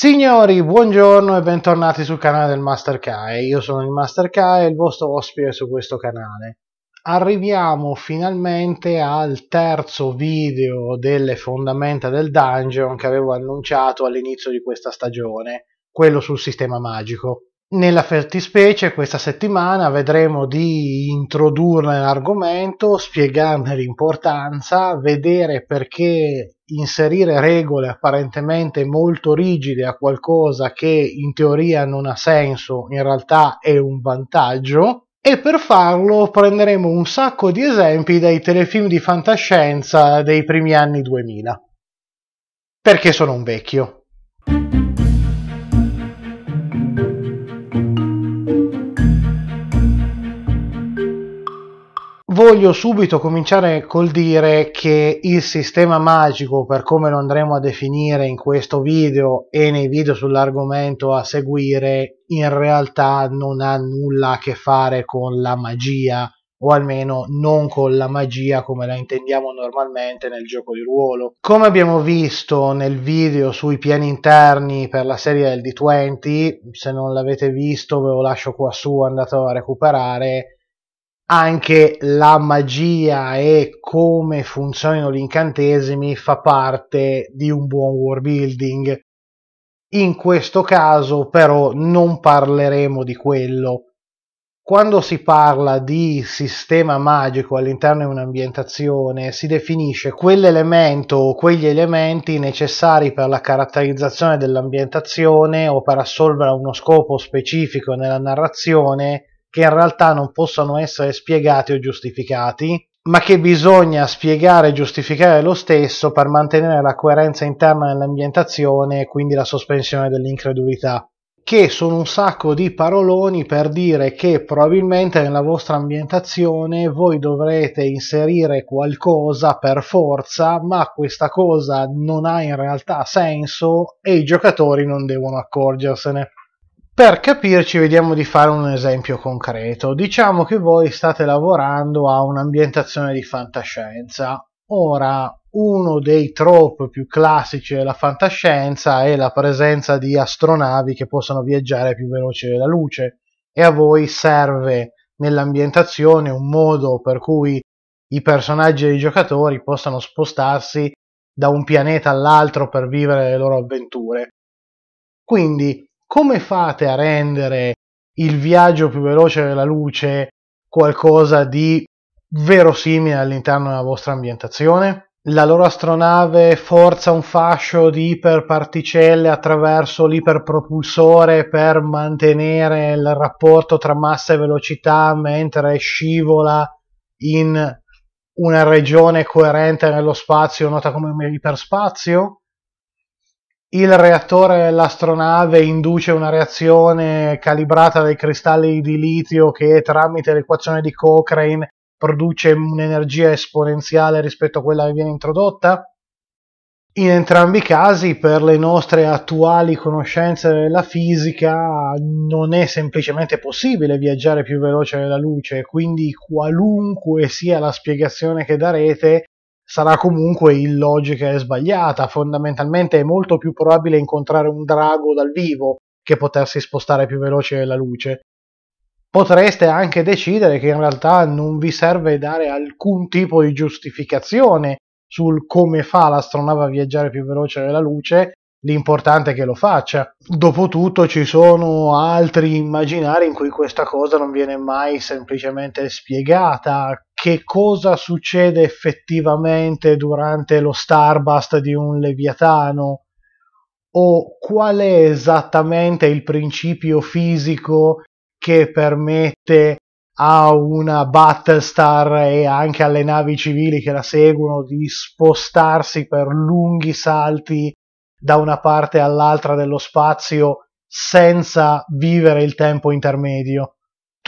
Signori, buongiorno e bentornati sul canale del Master Kai. Io sono il Master Kai, e il vostro ospite su questo canale. Arriviamo finalmente al terzo video delle fondamenta del dungeon che avevo annunciato all'inizio di questa stagione, quello sul sistema magico. Nella fattispecie questa settimana vedremo di introdurre l'argomento, spiegarne l'importanza, vedere perché inserire regole apparentemente molto rigide a qualcosa che in teoria non ha senso in realtà è un vantaggio e per farlo prenderemo un sacco di esempi dai telefilm di fantascienza dei primi anni 2000. Perché sono un vecchio. voglio subito cominciare col dire che il sistema magico, per come lo andremo a definire in questo video e nei video sull'argomento a seguire, in realtà non ha nulla a che fare con la magia, o almeno non con la magia come la intendiamo normalmente nel gioco di ruolo. Come abbiamo visto nel video sui piani interni per la serie del D20, se non l'avete visto ve lo lascio qua su, andate a recuperare anche la magia e come funzionano gli incantesimi fa parte di un buon world building. In questo caso però non parleremo di quello. Quando si parla di sistema magico all'interno di un'ambientazione si definisce quell'elemento o quegli elementi necessari per la caratterizzazione dell'ambientazione o per assolvere uno scopo specifico nella narrazione che in realtà non possono essere spiegati o giustificati, ma che bisogna spiegare e giustificare lo stesso per mantenere la coerenza interna nell'ambientazione e quindi la sospensione dell'incredulità che sono un sacco di paroloni per dire che probabilmente nella vostra ambientazione voi dovrete inserire qualcosa per forza, ma questa cosa non ha in realtà senso e i giocatori non devono accorgersene. Per capirci vediamo di fare un esempio concreto. Diciamo che voi state lavorando a un'ambientazione di fantascienza. Ora, uno dei trope più classici della fantascienza è la presenza di astronavi che possano viaggiare più veloce della luce e a voi serve nell'ambientazione un modo per cui i personaggi e i giocatori possano spostarsi da un pianeta all'altro per vivere le loro avventure. Quindi come fate a rendere il viaggio più veloce della luce qualcosa di verosimile all'interno della vostra ambientazione? La loro astronave forza un fascio di iperparticelle attraverso l'iperpropulsore per mantenere il rapporto tra massa e velocità mentre scivola in una regione coerente nello spazio nota come iperspazio? il reattore dell'astronave induce una reazione calibrata dai cristalli di litio che tramite l'equazione di Cochrane produce un'energia esponenziale rispetto a quella che viene introdotta? In entrambi i casi, per le nostre attuali conoscenze della fisica, non è semplicemente possibile viaggiare più veloce della luce, quindi qualunque sia la spiegazione che darete, sarà comunque illogica e sbagliata. Fondamentalmente è molto più probabile incontrare un drago dal vivo che potersi spostare più veloce della luce. Potreste anche decidere che in realtà non vi serve dare alcun tipo di giustificazione sul come fa l'astronave a viaggiare più veloce della luce, l'importante è che lo faccia. Dopotutto ci sono altri immaginari in cui questa cosa non viene mai semplicemente spiegata, che cosa succede effettivamente durante lo Starbust di un Leviatano o qual è esattamente il principio fisico che permette a una Battlestar e anche alle navi civili che la seguono di spostarsi per lunghi salti da una parte all'altra dello spazio senza vivere il tempo intermedio.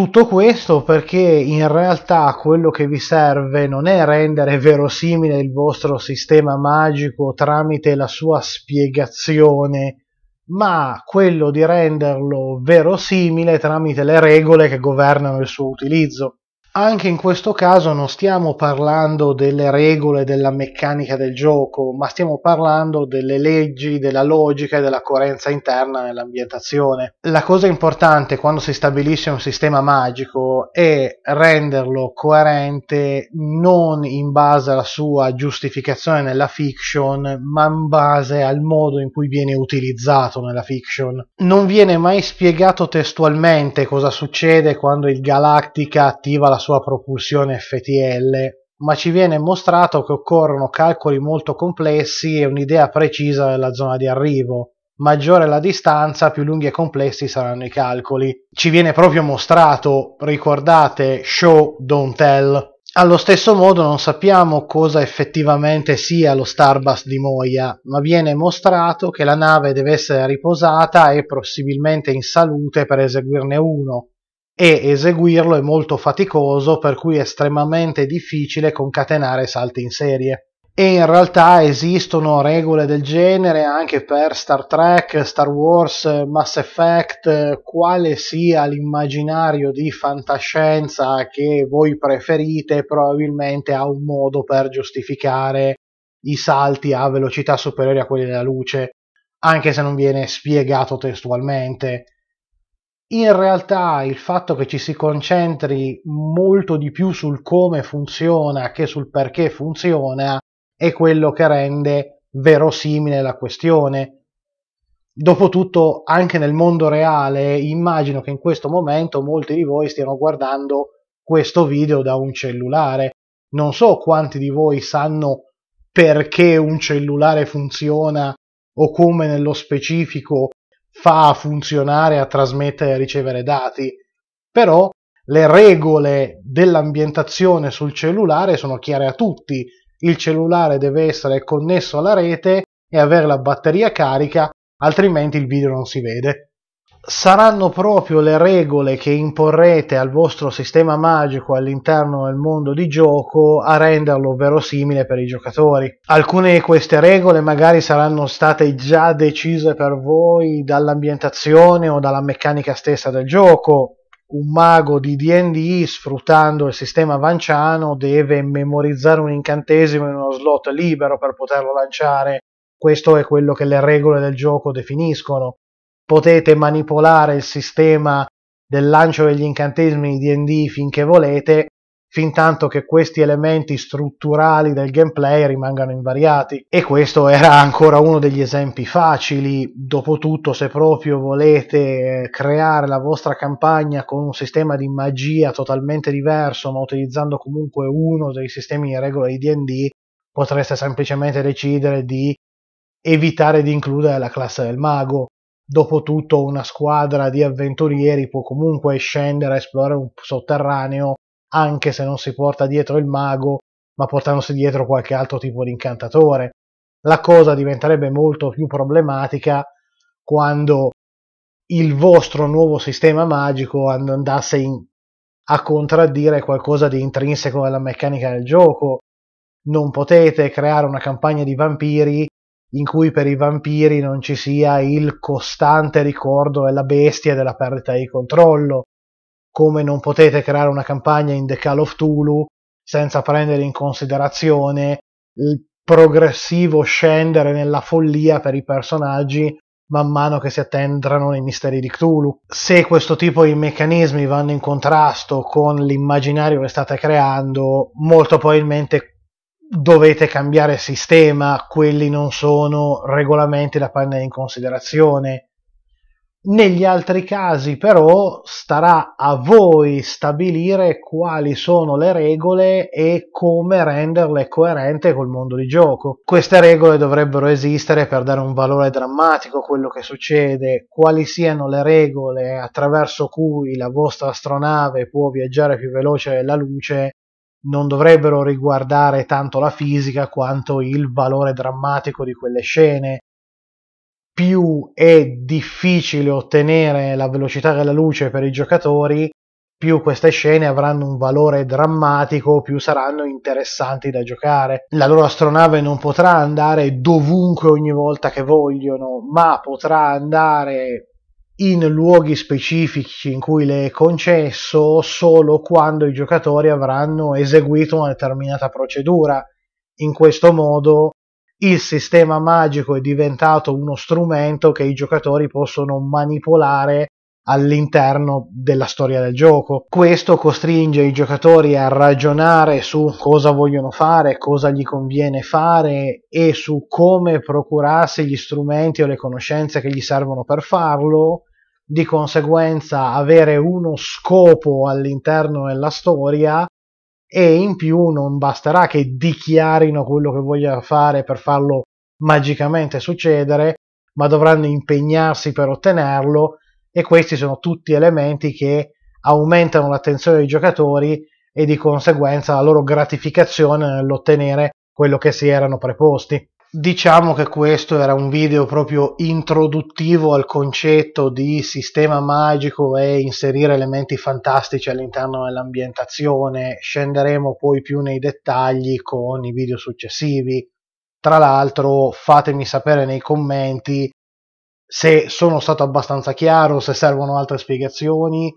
Tutto questo perché in realtà quello che vi serve non è rendere verosimile il vostro sistema magico tramite la sua spiegazione, ma quello di renderlo verosimile tramite le regole che governano il suo utilizzo. Anche in questo caso non stiamo parlando delle regole della meccanica del gioco, ma stiamo parlando delle leggi, della logica e della coerenza interna nell'ambientazione. La cosa importante quando si stabilisce un sistema magico è renderlo coerente non in base alla sua giustificazione nella fiction, ma in base al modo in cui viene utilizzato nella fiction. Non viene mai spiegato testualmente cosa succede quando il Galactica attiva la sua sua propulsione FTL, ma ci viene mostrato che occorrono calcoli molto complessi e un'idea precisa della zona di arrivo. Maggiore la distanza, più lunghi e complessi saranno i calcoli. Ci viene proprio mostrato, ricordate, show, don't tell. Allo stesso modo non sappiamo cosa effettivamente sia lo Starbust di Moia, ma viene mostrato che la nave deve essere riposata e possibilmente in salute per eseguirne uno, e eseguirlo è molto faticoso per cui è estremamente difficile concatenare salti in serie. E in realtà esistono regole del genere anche per Star Trek, Star Wars, Mass Effect, quale sia l'immaginario di fantascienza che voi preferite, probabilmente ha un modo per giustificare i salti a velocità superiori a quelli della luce, anche se non viene spiegato testualmente in realtà il fatto che ci si concentri molto di più sul come funziona che sul perché funziona è quello che rende verosimile la questione. Dopotutto, anche nel mondo reale, immagino che in questo momento molti di voi stiano guardando questo video da un cellulare. Non so quanti di voi sanno perché un cellulare funziona o come nello specifico fa funzionare a trasmettere e ricevere dati, però le regole dell'ambientazione sul cellulare sono chiare a tutti. Il cellulare deve essere connesso alla rete e avere la batteria carica, altrimenti il video non si vede saranno proprio le regole che imporrete al vostro sistema magico all'interno del mondo di gioco a renderlo verosimile per i giocatori. Alcune di queste regole magari saranno state già decise per voi dall'ambientazione o dalla meccanica stessa del gioco, un mago di DD sfruttando il sistema vanciano deve memorizzare un incantesimo in uno slot libero per poterlo lanciare. Questo è quello che le regole del gioco definiscono potete manipolare il sistema del lancio degli incantesimi di D&D finché volete, fin tanto che questi elementi strutturali del gameplay rimangano invariati. E questo era ancora uno degli esempi facili. Dopotutto, se proprio volete eh, creare la vostra campagna con un sistema di magia totalmente diverso, ma utilizzando comunque uno dei sistemi di regola di DD, potreste semplicemente decidere di evitare di includere la classe del mago Dopotutto una squadra di avventurieri può comunque scendere a esplorare un sotterraneo anche se non si porta dietro il mago ma portandosi dietro qualche altro tipo di incantatore la cosa diventerebbe molto più problematica quando il vostro nuovo sistema magico andasse in, a contraddire qualcosa di intrinseco alla meccanica del gioco non potete creare una campagna di vampiri in cui per i vampiri non ci sia il costante ricordo della bestia e della perdita di controllo, come non potete creare una campagna in The Call of Tulu senza prendere in considerazione il progressivo scendere nella follia per i personaggi man mano che si attendrano nei misteri di Cthulhu. Se questo tipo di meccanismi vanno in contrasto con l'immaginario che state creando, molto probabilmente dovete cambiare sistema, quelli non sono regolamenti da prendere in considerazione. Negli altri casi però starà a voi stabilire quali sono le regole e come renderle coerente col mondo di gioco. Queste regole dovrebbero esistere per dare un valore drammatico a quello che succede, quali siano le regole attraverso cui la vostra astronave può viaggiare più veloce della luce non dovrebbero riguardare tanto la fisica quanto il valore drammatico di quelle scene. Più è difficile ottenere la velocità della luce per i giocatori, più queste scene avranno un valore drammatico, più saranno interessanti da giocare. La loro astronave non potrà andare dovunque ogni volta che vogliono, ma potrà andare in luoghi specifici in cui le è concesso solo quando i giocatori avranno eseguito una determinata procedura. In questo modo il sistema magico è diventato uno strumento che i giocatori possono manipolare all'interno della storia del gioco. Questo costringe i giocatori a ragionare su cosa vogliono fare, cosa gli conviene fare e su come procurarsi gli strumenti o le conoscenze che gli servono per farlo di conseguenza avere uno scopo all'interno della storia e in più non basterà che dichiarino quello che vogliono fare per farlo magicamente succedere, ma dovranno impegnarsi per ottenerlo e questi sono tutti elementi che aumentano l'attenzione dei giocatori e di conseguenza la loro gratificazione nell'ottenere quello che si erano preposti. Diciamo che questo era un video proprio introduttivo al concetto di sistema magico e inserire elementi fantastici all'interno dell'ambientazione, scenderemo poi più nei dettagli con i video successivi. Tra l'altro fatemi sapere nei commenti se sono stato abbastanza chiaro, se servono altre spiegazioni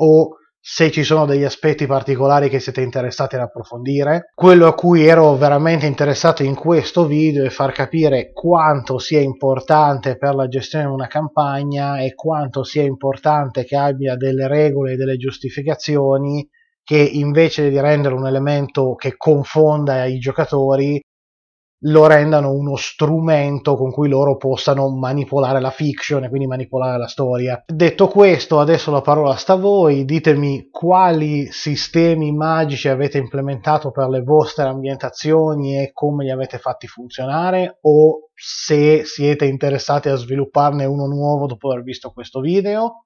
o se ci sono degli aspetti particolari che siete interessati ad approfondire. Quello a cui ero veramente interessato in questo video è far capire quanto sia importante per la gestione di una campagna e quanto sia importante che abbia delle regole e delle giustificazioni che invece di rendere un elemento che confonda i giocatori lo rendano uno strumento con cui loro possano manipolare la fiction e quindi manipolare la storia. Detto questo, adesso la parola sta a voi, ditemi quali sistemi magici avete implementato per le vostre ambientazioni e come li avete fatti funzionare o se siete interessati a svilupparne uno nuovo dopo aver visto questo video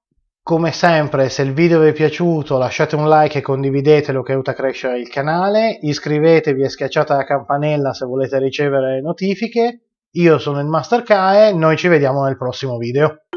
come sempre, se il video vi è piaciuto lasciate un like e condividetelo che aiuta a crescere il canale, iscrivetevi e schiacciate la campanella se volete ricevere le notifiche. Io sono il Master Kae, noi ci vediamo nel prossimo video.